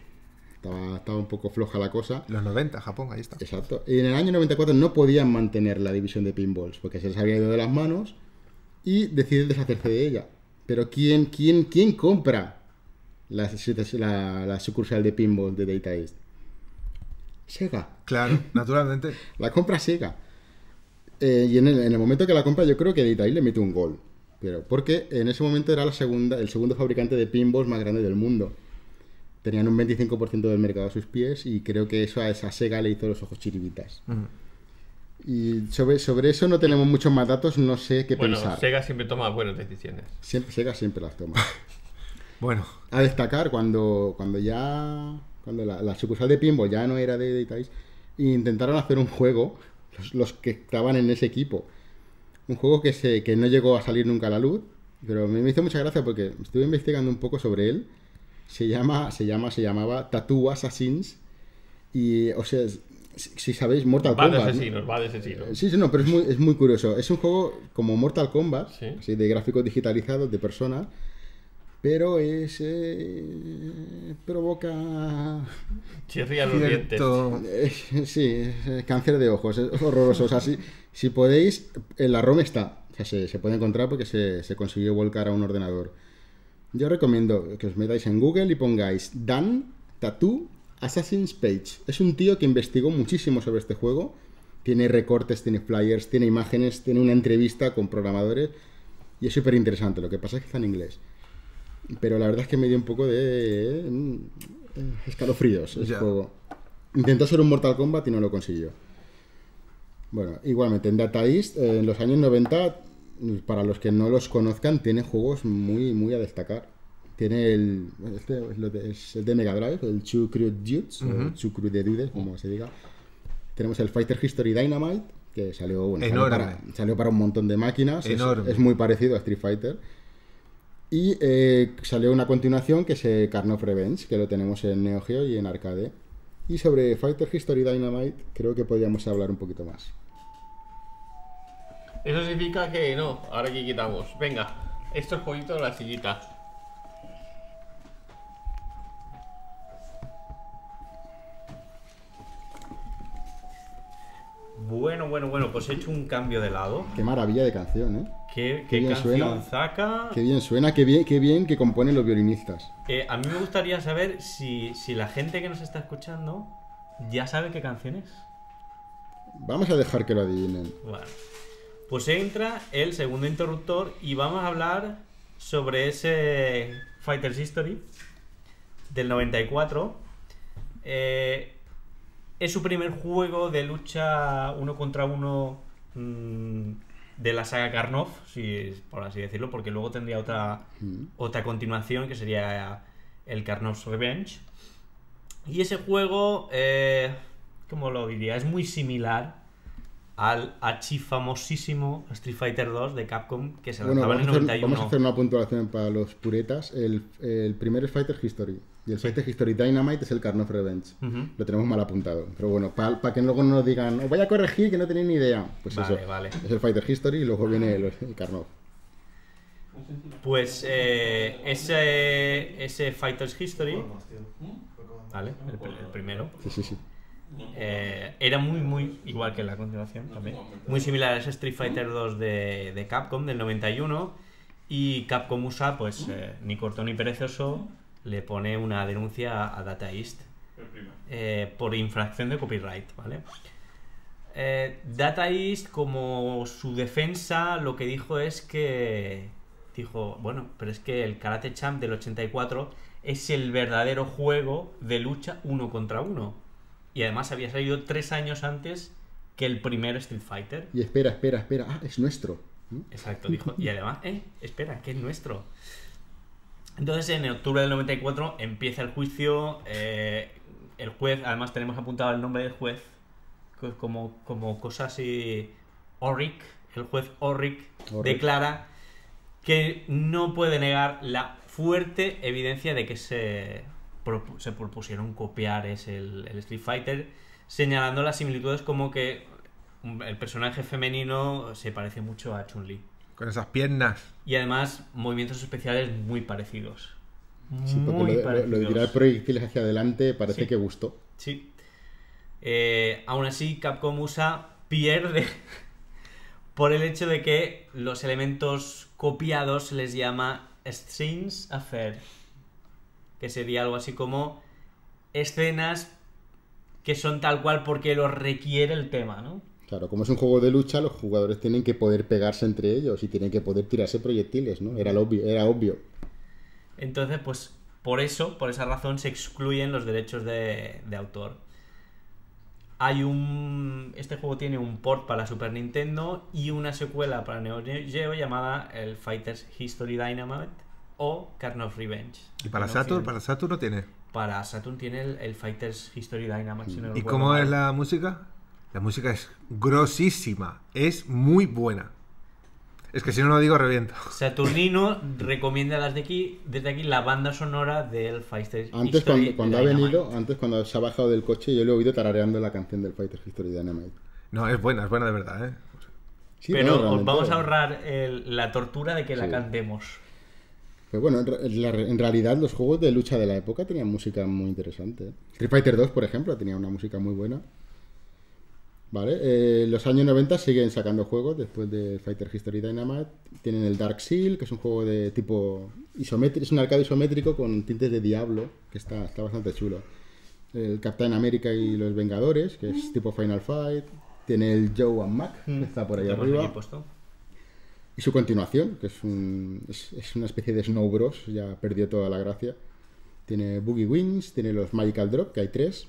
Estaba, estaba, un poco floja la cosa. Los 90, Japón, ahí está. Exacto. Y en el año 94 no podían mantener la división de pinballs porque se les había ido de las manos y deciden deshacerse de ella. Pero ¿quién, quién, quién compra la, sucursal de pinball de Data East? Sega. Claro, naturalmente. la compra Sega. Eh, y en el, momento que la compra, yo creo que Data East le mete un gol. Pero porque en ese momento era la segunda, el segundo fabricante de pinballs más grande del mundo tenían un 25% del mercado a sus pies y creo que eso a esa Sega le hizo los ojos chiribitas. Y sobre, eso no tenemos muchos más datos, no sé qué bueno,
Sega siempre toma buenas decisiones.
Siempre, Sega siempre las toma. bueno. A destacar, cuando, cuando ya. Cuando la, sucursal de Piembo ya no era de Details, intentaron hacer un juego, los, que estaban en ese equipo. Un juego que, se, que no llegó a salir nunca a la luz, pero me hizo mucha gracia porque estuve investigando un poco sobre él se llama, se llama, se llamaba Tattoo Assassins. Y, o sea, si sabéis, Mortal va Kombat. De asesinos, Va de
asesinos. Sí,
sí, no, pero es muy, es muy curioso. Es un juego como Mortal Kombat, de gráficos digitalizados, de personas, pero es. Eh, provoca. Chirría los dientes. Eh, sí, eh, cáncer de ojos, es horroroso. O sea, si, podéis, en la ROM está, o sea, se, se, puede encontrar porque se, se consiguió volcar a un ordenador. Yo recomiendo que os metáis en Google y pongáis Dan Tattoo Assassin's Page. Es un tío que investigó muchísimo sobre este juego. Tiene recortes, tiene flyers, tiene imágenes, tiene una entrevista con programadores. Y es súper interesante. Lo que pasa es que está en inglés. Pero la verdad es que me dio un poco de eh, escalofríos el este juego. Intentó ser un Mortal Kombat y no lo consiguió. Bueno, igualmente, en Data East, eh, en los años 90 para los que no los conozcan, tiene juegos muy, muy a destacar. Tiene el. Este es, de, el de Mega Drive, el Chukru Dudes, de Dudes, como se diga. Tenemos el Fighter History Dynamite, que salió, salió, para, un montón de máquinas. Es, muy parecido a Street Fighter. Y eh, salió una continuación que es eh, Carno Revenge, que lo tenemos en Neo Geo y en Arcade. Y sobre Fighter History Dynamite, creo que podríamos hablar un poquito más.
Eso significa que no. Ahora aquí quitamos. Venga, estos es de la sillita.
Bueno, bueno, bueno, pues he hecho un cambio de lado. Qué
maravilla de canción, ¿eh?
Qué, bien suena. saca. Qué
bien suena, qué bien, que componen los violinistas.
Eh, a mí me gustaría saber si, la gente que nos está escuchando ya sabe qué canción es.
Vamos a dejar que lo adivinen.
Bueno. Pues entra el segundo interruptor y vamos a hablar sobre ese Fighter's History del 94. Eh, es su primer juego de lucha uno contra uno mm, de la saga Karnov, si, por así decirlo, porque luego tendría otra, mm. otra continuación que sería el Karnov's Revenge. Y ese juego, eh, ¿cómo como lo diría, es muy similar al famosísimo Street Fighter 2 de Capcom que se lanzaba en el 91. vamos a hacer
una puntuación para los puretas. El, el primer es Fighter History y el Fighter History Dynamite es el carnot Revenge. Lo tenemos mal apuntado. Pero bueno, para que luego no nos digan, os oh, voy a corregir que no tenéis ni idea. Pues eso. Es el Fighter History y luego viene el, el
Pues eh, ese, ese Fighters History. Vale, el primero. Sí, sí, sí. Eh, era muy, muy igual que la continuación también. Muy similar a ese Street Fighter 2 de, Capcom del 91. Y Capcom USA, pues eh, ni corto ni perezoso, le pone una denuncia a Data East eh, por infracción de copyright, ¿vale? Data East, como su defensa, lo que dijo es que. Dijo, bueno, pero es que el Karate Champ del 84 es el verdadero juego de lucha uno contra uno y además había salido tres años antes que el primer Street Fighter.
Y espera, espera, espera. Ah, es nuestro.
Exacto, dijo. Y además, eh, espera, que es nuestro. Entonces, en octubre del 94 empieza el juicio. Eh, el juez, además tenemos apuntado el nombre del juez, como, como cosa así. Orrick, el juez oric declara que no puede negar la fuerte evidencia de que se se propusieron copiar es el, Street Fighter, señalando las similitudes como que mm, el personaje femenino se parece mucho a Chun-Li.
Con esas piernas.
Y además, movimientos especiales muy parecidos.
muy lo, parecidos. de tirar
proyectiles hacia adelante parece que gustó.
Sí. Eh, aún así, Capcom USA pierde por el hecho de que los elementos copiados se les llama strings affair que sería algo así como escenas que son tal cual porque lo requiere el tema, ¿no?
Claro, como es un juego de lucha, los jugadores tienen que poder pegarse entre ellos y tienen que poder tirarse proyectiles, ¿no? Era obvio, era obvio.
Entonces, pues por eso, por esa razón, se excluyen los derechos de, autor. Hay un. Este juego tiene un port para la Super Nintendo y una secuela para Neo Geo llamada el Fighters History Dynamite o Carn of Revenge. ¿Y para Saturn? ¿Para
Saturn no tiene?
Para Saturn tiene el, Fighters History Dynamics. ¿Y cómo es
la música? La música es grosísima, es muy buena. Es que
si no lo digo, reviento.
Saturnino recomienda desde aquí, desde aquí la banda sonora del
Fighter Antes, History Antes cuando ha venido,
antes cuando se ha bajado del coche, yo lo he oído tarareando la canción del Fighter's History Dynamite. No, es buena, es buena de verdad, ¿eh? Pero vamos a
ahorrar
la tortura de que la cantemos.
Pero bueno, en, realidad los juegos de lucha de la época tenían música muy interesante. ¿eh? Street Fighter 2, por ejemplo, tenía una música muy buena. Vale, eh, los años 90 siguen sacando juegos después de Fighter History Dynamite. Tienen el Dark Seal, que es un juego de tipo isométrico, es un arcade isométrico con tintes de Diablo, que está, bastante chulo. El Captain America y los Vengadores, que es tipo Final Fight. Tiene el Joe and Mac, mm. que está por ahí arriba y su continuación, que es, un, es, una especie de Snow Bros, ya perdió toda la gracia. Tiene Boogie Wings, tiene los Magical Drop, que hay tres.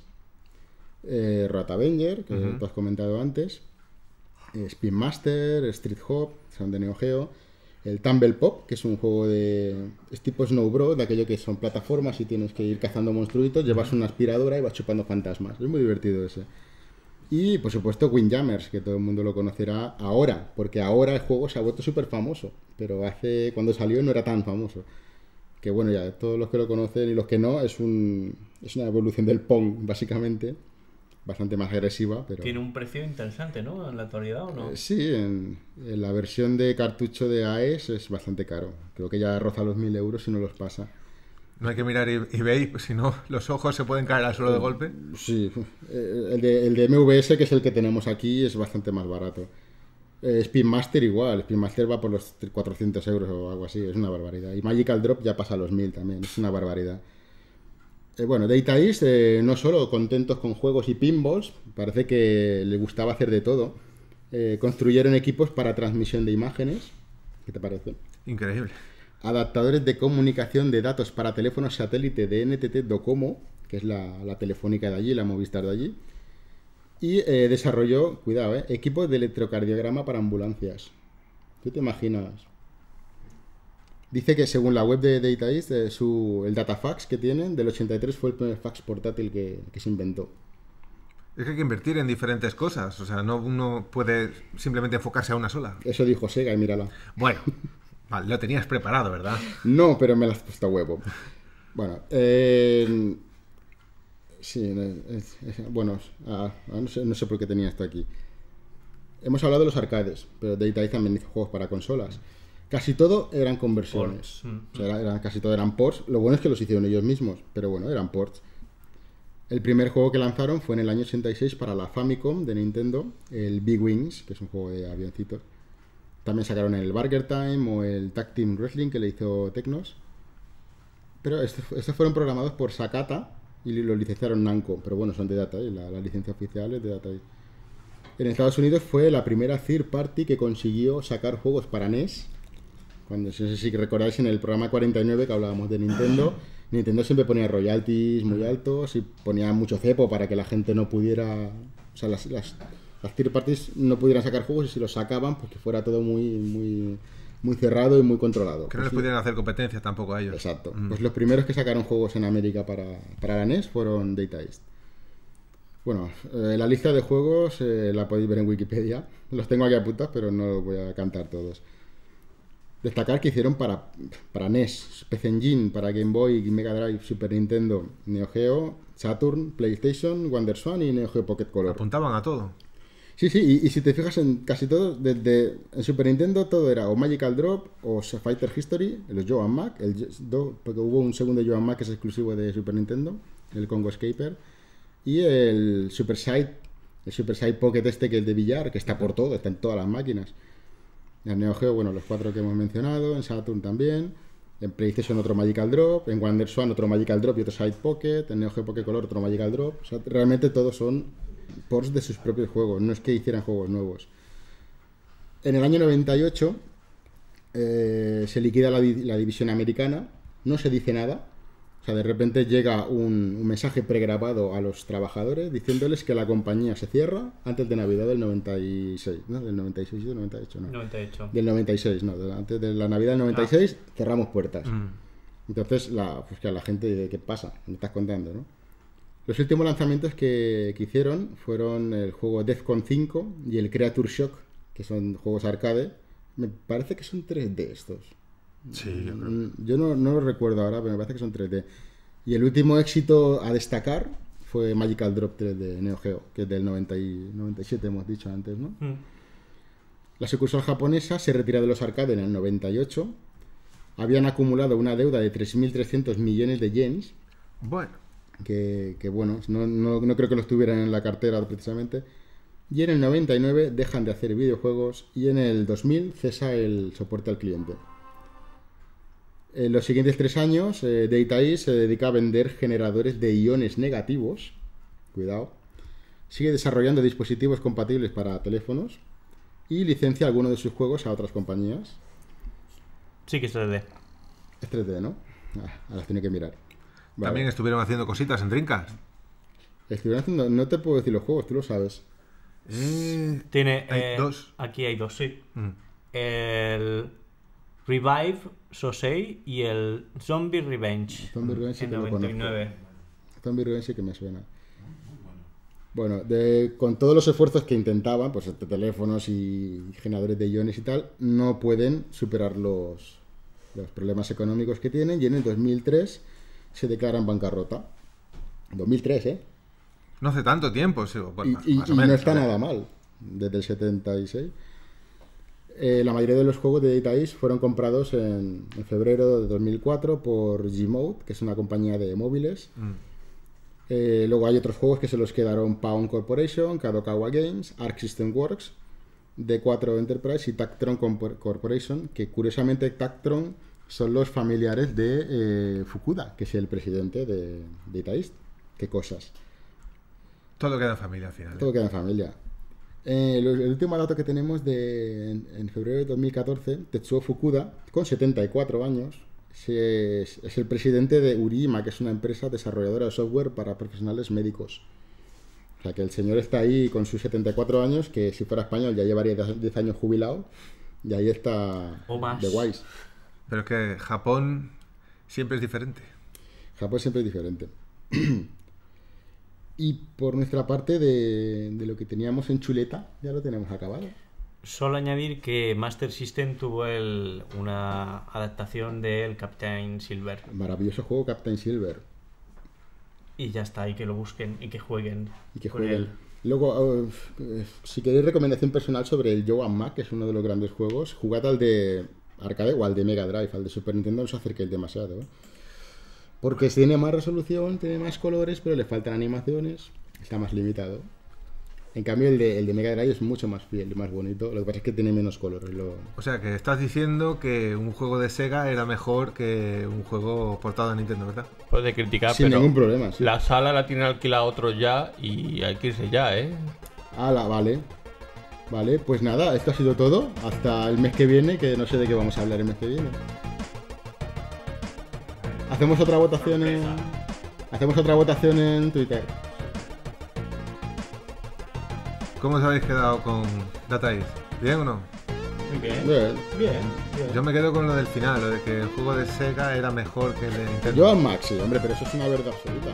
Eh, Rat que tú has comentado antes. Eh, Spin Master, Street Hop, son de Neo Geo. El Tumble Pop, que es un juego de. Es tipo Snow Bros, de aquello que son plataformas y tienes que ir cazando monstruitos, llevas una aspiradora y vas chupando fantasmas. Es muy divertido ese. Y por supuesto Windjammers, que todo el mundo lo conocerá ahora, porque ahora el juego se ha vuelto súper famoso, pero hace cuando salió no era tan famoso. Que bueno, ya todos los que lo conocen y los que no, es, un, es una evolución del Pong, básicamente, bastante más agresiva. pero Tiene
un precio interesante, ¿no? En la actualidad o no? Eh,
sí, en, la versión de cartucho de AES es bastante caro, creo que ya roza los 1000 euros si no los pasa.
No hay que mirar e- eBay, pues, si no los ojos se pueden caer al suelo de golpe.
Sí, el de, el de MVS, que es el que tenemos aquí, es bastante más barato. Eh, Speedmaster Spin Master igual, Spin va por los 400 euros o algo así, es una barbaridad. Y Magical Drop ya pasa a los 1000 también, es una barbaridad. Eh, bueno, Data East, eh, no solo contentos con juegos y pinballs, parece que le gustaba hacer de todo. construyeron equipos para transmisión de imágenes. ¿Qué te parece? Increíble adaptadores de comunicación de datos para teléfonos satélite de NTT Docomo, que es la, telefónica de allí, la Movistar de allí, y eh, desarrolló, cuidado, eh, equipos de electrocardiograma para ambulancias. ¿Tú te imaginas? Dice que según la web de Data East, eh, su, el datafax que tienen del 83 fue el primer fax portátil que, que se inventó.
Es que hay que invertir en diferentes cosas, o sea, no uno puede simplemente enfocarse a una sola.
Eso dijo Sega y mírala.
Bueno, Vale, lo tenías preparado, ¿verdad?
No, pero me las has puesto a huevo. Bueno, eh, sí, bueno, ah, ah, no, sé, por qué tenía esto aquí. Hemos hablado de los arcades, pero Data también hizo juegos para consolas. Casi todo eran conversiones. Mm, o sea, casi todo eran ports. Lo bueno es que los hicieron ellos mismos, pero bueno, eran ports. El primer juego que lanzaron fue en el año 86 para la Famicom de Nintendo, el Big Wings, que es un juego de avioncitos. También sacaron el Barker Time o el Tag Team Wrestling que le hizo Tecnos. Pero este estos, fueron programados por Sakata y los licenciaron Nanco. Pero bueno, son de Data, ¿eh? la, oficiales licencia oficial de Data. En Estados Unidos fue la primera third party que consiguió sacar juegos para NES. Cuando, no sé si recordáis, en el programa 49 que hablábamos de Nintendo, Nintendo siempre ponía royalties muy mm. altos y ponía mucho cepo para que la gente no pudiera. O sea, las las third parties no pudieran sacar juegos y si los sacaban, pues que fuera todo muy, muy, muy cerrado y muy controlado. Que no les pudieran
hacer competencias tampoco a ellos. Exacto. Mm. Pues
los primeros que sacaron juegos en América para, para la NES fueron Data East. Bueno, eh, la lista de juegos eh, la podéis ver en Wikipedia. Los tengo aquí apuntados, pero no los voy a cantar todos. Destacar que hicieron para, para NES, PC Engine, para Game Boy, Mega Drive, Super Nintendo, Neo Geo, Saturn, PlayStation, WonderSwan y Neo Geo Pocket Color. Apuntaban a todo. Sí, sí, y, si te fijas en casi todo, desde en Super Nintendo todo era o Magical Drop o Fighter History, los Joan Mac, el, porque hubo un segundo Joan Mac que es exclusivo de Super Nintendo, el Congo Escaper, y el Super Side, el Super Side Pocket este que es de billar, que está por todo, está en todas las máquinas. En Neo Geo, bueno, los cuatro que hemos mencionado, en Saturn también, en PlayStation otro Magical Drop, en Swan otro Magical Drop y otro Side Pocket, en Neo Geo Pocket Color otro Magical Drop, realmente todos son ports de sus propios juegos, no es que hicieran juegos nuevos. En el año 98 eh, se liquida la, división americana, no se dice nada. O sea, de repente llega un, mensaje pregrabado a los trabajadores diciéndoles que la compañía se cierra antes de Navidad del 96, ¿no? Del 96 y del 98, no. Del 96, no. antes de la Navidad del 96 ah. cerramos puertas. Mm. Entonces, la, pues que la gente ¿qué pasa? Me estás contando, ¿no? Los últimos lanzamientos que, hicieron fueron el juego Defcon 5 y el Creature Shock, que son juegos arcade. Me parece que son 3D estos. Sí, yo mm, no, no recuerdo ahora, pero me parece que son 3D. Y el último éxito a destacar fue Magical Drop 3 de Neo Geo, que es del 97, hemos dicho antes, ¿no? Mm. La sucursal japonesa se retiró de los arcades en el 98. Habían acumulado una deuda de 3.300 millones de yens. Bueno que, bueno, no, creo que lo estuvieran en la cartera precisamente. Y en el 99 dejan de hacer videojuegos y en el 2000 cesa el soporte al cliente. En los siguientes tres años, eh, se dedica a vender generadores de iones negativos. Cuidado. Sigue desarrollando dispositivos compatibles para teléfonos y licencia algunos de sus juegos a otras compañías. Sí que es 3D. Es 3D, ¿no? Ah, ahora tiene que mirar.
También estuvieron haciendo cositas en Trincas.
Estuvieron haciendo, no te puedo decir los juegos, tú lo sabes. Eh,
Tiene eh, dos. Aquí hay dos, sí. Mm. El Revive Sosei y el Zombie Revenge. Zombie Revenge sí que
Zombie Revenge que me suena. Bueno, con todos los esfuerzos que intentaban, pues este, teléfonos y generadores de iones y tal, no pueden superar los, los problemas económicos que tienen. Y en el 2003 se declara en bancarrota. 2003, ¿eh?
No hace tanto tiempo, sí. y, no está nada
mal, desde el 76. Eh, la mayoría de los juegos de Data East fueron comprados en, febrero de 2004 por Gmode, que es una compañía de móviles. Mm. Eh, luego hay otros juegos que se los quedaron Pound Corporation, Kadokawa Games, Arc System Works, D4 Enterprise y Tactron Corporation, que curiosamente Tactron son los familiares de eh, Fukuda, que es el presidente de, Itaist. Qué cosas.
Todo queda en familia al final. Todo ¿eh? queda
en familia. Eh, el último dato que tenemos de en, febrero de 2014, Tetsuo Fukuda, con 74 años, es, el presidente de Urima, que es una empresa desarrolladora de software para profesionales médicos. O sea que el señor está ahí con sus 74 años, que si fuera español ya llevaría 10 años jubilado, y ahí está de
Wise. Pero es que Japón siempre es diferente.
Japón siempre es diferente. y por nuestra parte de, lo que teníamos en chuleta, ya lo tenemos acabado.
Solo añadir que Master System tuvo una adaptación del Captain Silver.
Maravilloso juego Captain Silver.
Y ya está, y que lo busquen y que jueguen. Y que jueguen.
Luego, eh, eh, si queréis recomendación personal sobre el Joe Mac, que es uno de los grandes juegos, jugad al de arcade o al de Mega Drive, al de Super Nintendo no se acerque demasiado. ¿eh? Porque tiene más resolución, tiene más colores, pero le faltan animaciones, está más limitado. En cambio, el de, Mega Drive es mucho más fiel y más bonito. Lo que pasa es que tiene menos colores.
O sea, que estás diciendo que un juego de Sega era mejor que un juego portado de Nintendo, ¿verdad? Puede criticar,
Sin ningún problema,
La sala la tiene alquilada otro ya y hay que irse ya, ¿eh?
Ah, la, vale. Vale, pues nada, esto ha sido todo. Hasta el mes que viene, que no sé de qué vamos a hablar el mes que viene. Hacemos otra votación en... Hacemos otra votación en Twitter.
¿Cómo os habéis quedado con Datais? ¿Bien o no?
Bien. Bien.
Yo me quedo con lo del final, lo de que el juego de Sega era mejor que el de Nintendo.
Yo al Maxi, hombre, pero eso es una verdad absoluta.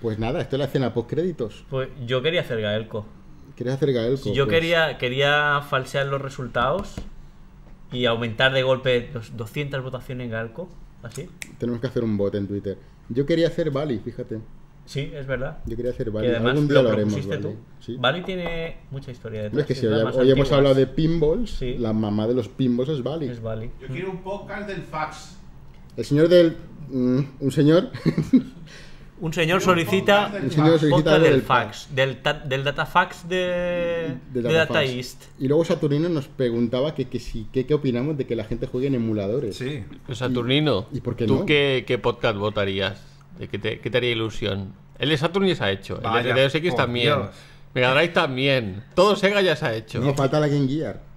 Pues nada, esto es la cena post créditos.
Pues yo quería hacer Gaelco.
Quería hacer Gaelco? yo pues
quería, quería falsear los resultados y aumentar de golpe 200 votaciones en Gaelco.
¿Así? Tenemos que hacer un bot en Twitter. Yo quería hacer Bali, fíjate. Sí, es verdad. Yo quería hacer Bali. lo, haremos. Bali.
tiene mucha historia detrás. es que hoy, hemos hablado de
pinballs, la mamá de los pinballs es Bali.
Yo quiero un podcast del fax.
El señor del. Mm, un señor
un señor solicita, del, fax, del, datafax de, de, data Y
luego Saturnino nos preguntaba que, qué opinamos de que la gente juegue en emuladores. Sí.
Saturnino, ¿y, ¿tú qué, qué, podcast votarías? qué, te, haría ilusión? El de Saturn ya se ha hecho, el de DSX también, Mega también,
todo Sega ya se ha hecho. No, falta la Game Gear.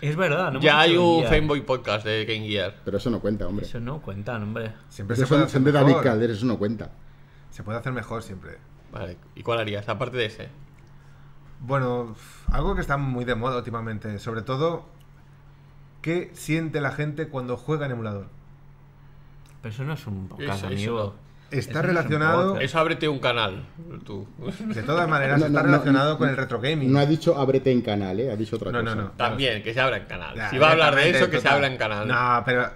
Es verdad, no Ya hay un Boy
Podcast de Game Gear.
Pero eso no cuenta, hombre. Eso
no
cuenta, hombre. Siempre se, Calder, eso no cuenta. Se puede hacer mejor siempre. Vale, ¿y cuál harías aparte de ese? Bueno, algo que está muy de moda últimamente, sobre todo, ¿qué siente la gente cuando juega en emulador?
Pero eso no es un
poco.
amigo. Está relacionado. eso ábrete un canal,
tú. De todas maneras, está relacionado con
el retro gaming. No ha dicho ábrete en canal, ¿eh? ha dicho otra cosa. No, no, no.
También, que se abra en canal. si va a hablar de eso, que se abra en canal. No, pero.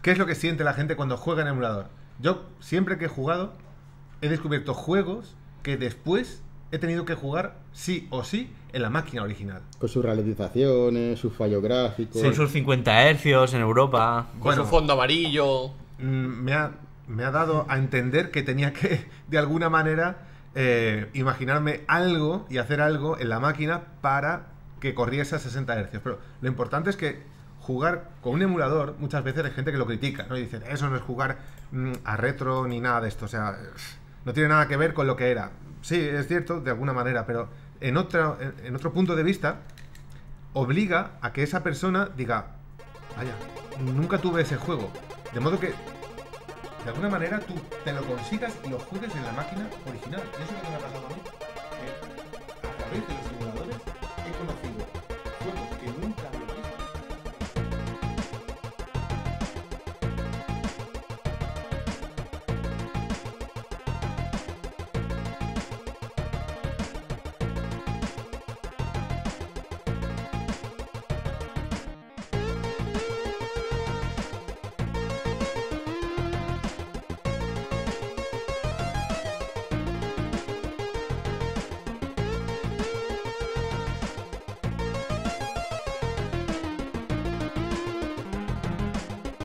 ¿Qué es lo que siente la gente cuando juega en emulador? Yo, siempre que he jugado, he descubierto juegos que después he tenido que jugar sí o sí en la máquina original.
Con sus ralentizaciones, sus fallos gráficos. Con sus
50 hercios en Europa. Con su fondo amarillo. Mm, me ha, dado a entender que tenía que, de alguna manera, eh, imaginarme algo y hacer algo en la máquina para que corriese a 60 hercios. Pero lo importante es que jugar con un emulador muchas veces hay gente que lo critica, ¿no? Y dicen, eso no es jugar mm, a retro ni nada de esto. O sea no tiene nada que ver con lo que era. Sí, es cierto, de alguna manera, pero en otro, en otro punto de vista, obliga a que esa persona diga, vaya, nunca tuve ese juego. De modo que, de alguna manera, tú te lo consigas y lo juegues en la máquina original. Y eso es lo que me ha pasado a mí.